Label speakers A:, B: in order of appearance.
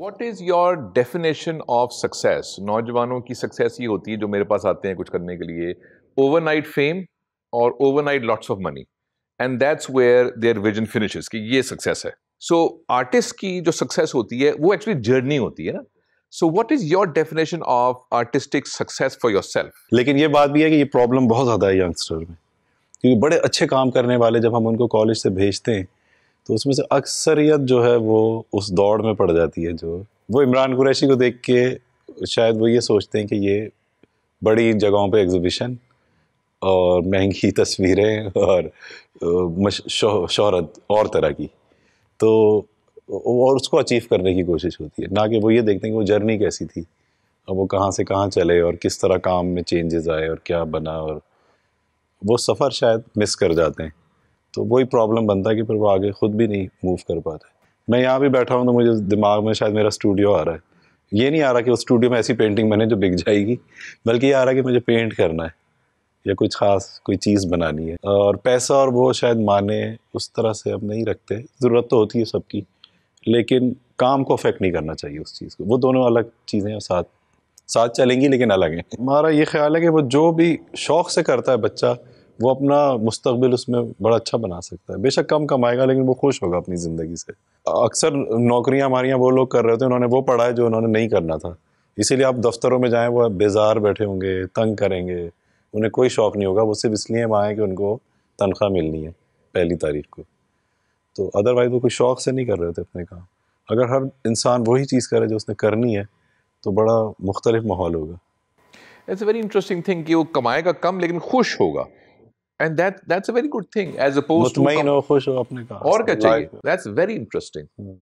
A: What is your definition of success नौजवानों की success ये होती है जो मेरे पास आते हैं कुछ करने के लिए ओवरनाइट फेम और overnight lots of money and that's where their vision finish कि ये सक्सेस है सो so, आर्टिस्ट की जो सक्सेस होती है वो एक्चुअली जर्नी होती है ना so what is your definition of artistic success for yourself लेकिन ये बात भी है कि ये प्रॉब्लम बहुत ज़्यादा है यंगस्टर में क्योंकि बड़े अच्छे काम करने वाले जब हम उनको
B: कॉलेज से भेजते हैं तो उसमें से अक्सरियत जो है वो उस दौड़ में पड़ जाती है जो वो इमरान कुरैशी को देख के शायद वो ये सोचते हैं कि ये बड़ी जगहों पे एग्जिबिशन और महंगी तस्वीरें और शहरत और तरह की तो और उसको अचीव करने की कोशिश होती है ना कि वो ये देखते हैं कि वो जर्नी कैसी थी और वो कहाँ से कहाँ चले और किस तरह काम में चेंजेस आए और क्या बना और वो सफ़र शायद मिस कर जाते हैं तो वही प्रॉब्लम बनता है कि फिर वो आगे खुद भी नहीं मूव कर पाता मैं यहाँ भी बैठा हूँ तो मुझे दिमाग में शायद मेरा स्टूडियो आ रहा है ये नहीं आ रहा कि उस स्टूडियो में ऐसी पेंटिंग बने जो बिक जाएगी बल्कि ये आ रहा है कि मुझे पेंट करना है या कुछ खास कोई चीज़ बनानी है और पैसा और वो शायद माने उस तरह से हम नहीं रखते ज़रूरत तो होती है सबकी लेकिन काम को अफेक्ट नहीं करना चाहिए उस चीज़ को वो दोनों अलग चीज़ें हैं साथ साथ चलेंगी लेकिन अलग हैं हमारा ये ख्याल है कि वो जो भी शौक़ से करता है बच्चा वो अपना मुस्तबिल उसमें बड़ा अच्छा बना सकता है बेशक कम कमाएगा लेकिन वो खुश होगा अपनी ज़िंदगी से अक्सर नौकरियां हमारे यहाँ वो लोग कर रहे थे उन्होंने वो पढ़ा है जो उन्होंने नहीं करना था इसीलिए आप दफ्तरों में जाएँ वो बेजार बैठे होंगे तंग करेंगे उन्हें कोई शौक़ नहीं होगा वो सिर्फ इसलिए वहाँ आए कि उनको तनख्वाह मिलनी है पहली तारीख को तो अदरवाइज़ वो कोई शौक़ से नहीं कर रहे थे अपने काम अगर हर इंसान वही चीज़ करे जो उसने करनी है तो बड़ा मुख्तलिफ माहौल होगा
A: इट्स वेरी इंटरेस्टिंग थिंग कि वो कमाएगा कम लेकिन खुश होगा and that that's a very good thing as opposed to mutmain
B: ho khush ho apne kaha aur kya chahiye that's
A: very interesting hmm.